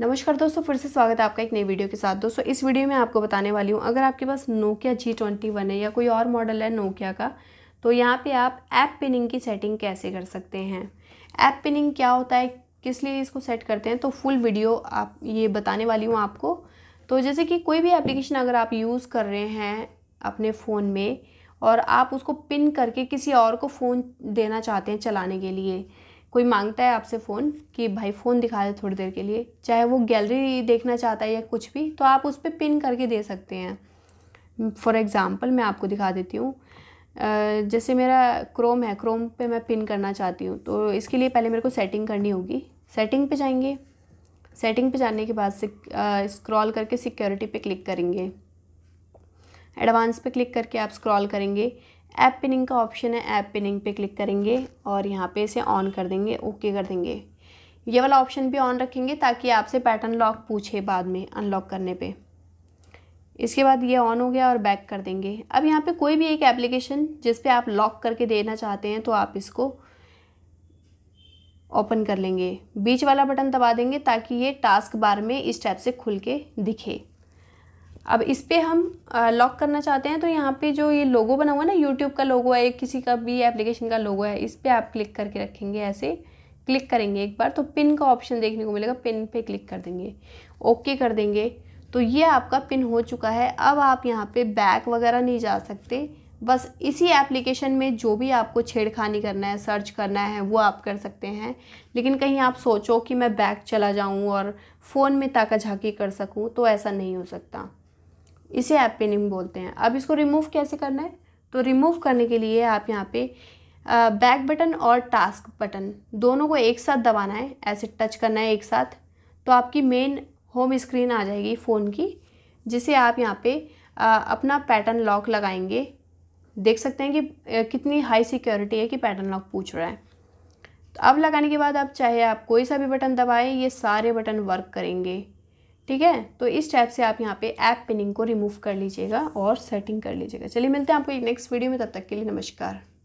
नमस्कार दोस्तों फिर से स्वागत है आपका एक नई वीडियो के साथ दोस्तों इस वीडियो में आपको बताने वाली हूँ अगर आपके पास नोकिया जी ट्वेंटी वन है या कोई और मॉडल है नोकिया का तो यहाँ पे आप ऐप पिनिंग की सेटिंग कैसे कर सकते हैं ऐप पिनिंग क्या होता है किस लिए इसको सेट करते हैं तो फुल वीडियो आप ये बताने वाली हूँ आपको तो जैसे कि कोई भी एप्लीकेशन अगर आप यूज़ कर रहे हैं अपने फ़ोन में और आप उसको पिन करके किसी और को फ़ोन देना चाहते हैं चलाने के लिए कोई मांगता है आपसे फ़ोन कि भाई फ़ोन दिखा दे थोड़ी देर के लिए चाहे वो गैलरी देखना चाहता है या कुछ भी तो आप उस पर पिन करके दे सकते हैं फॉर एग्ज़ाम्पल मैं आपको दिखा देती हूँ जैसे मेरा क्रोम है क्रोम पे मैं पिन करना चाहती हूँ तो इसके लिए पहले मेरे को सेटिंग करनी होगी सेटिंग पे जाएंगे सेटिंग पे जाने के बाद स्क्रॉल करके सिक्योरिटी पे क्लिक करेंगे एडवांस पे क्लिक करके आप स्क्रॉल करेंगे ऐप पिनिंग का ऑप्शन है ऐप पिनिंग पे क्लिक करेंगे और यहाँ पे इसे ऑन कर देंगे ओके कर देंगे ये वाला ऑप्शन भी ऑन रखेंगे ताकि आपसे पैटर्न लॉक पूछे बाद में अनलॉक करने पे इसके बाद ये ऑन हो गया और बैक कर देंगे अब यहाँ पे कोई भी एक एप्लीकेशन जिस पे आप लॉक करके देना चाहते हैं तो आप इसको ओपन कर लेंगे बीच वाला बटन दबा देंगे ताकि ये टास्क बार में इस टाइप से खुल के दिखे अब इस पर हम लॉक करना चाहते हैं तो यहाँ पे जो ये लोगो बना हुआ है ना यूट्यूब का लोगो है किसी का भी एप्लीकेशन का लोगो है इस पर आप क्लिक करके रखेंगे ऐसे क्लिक करेंगे एक बार तो पिन का ऑप्शन देखने को मिलेगा पिन पे क्लिक कर देंगे ओके कर देंगे तो ये आपका पिन हो चुका है अब आप यहाँ पे बैक वगैरह नहीं जा सकते बस इसी एप्लीकेशन में जो भी आपको छेड़खानी करना है सर्च करना है वो आप कर सकते हैं लेकिन कहीं आप सोचो कि मैं बैक चला जाऊँ और फ़ोन में ताका झाकी कर सकूँ तो ऐसा नहीं हो सकता इसे आप पिनिंग बोलते हैं अब इसको रिमूव कैसे करना है तो रिमूव करने के लिए आप यहाँ पे बैक बटन और टास्क बटन दोनों को एक साथ दबाना है ऐसे टच करना है एक साथ तो आपकी मेन होम स्क्रीन आ जाएगी फ़ोन की जिसे आप यहाँ पे आ, अपना पैटर्न लॉक लगाएंगे देख सकते हैं कि कितनी हाई सिक्योरिटी है कि पैटर्न लॉक पूछ रहा है तो अब लगाने के बाद आप चाहे आप कोई सा भी बटन दबाएं ये सारे बटन वर्क करेंगे ठीक है तो इस टाइप से आप यहाँ पे ऐप पिनिंग को रिमूव कर लीजिएगा और सेटिंग कर लीजिएगा चलिए मिलते हैं आपको एक नेक्स्ट वीडियो में तब तक के लिए नमस्कार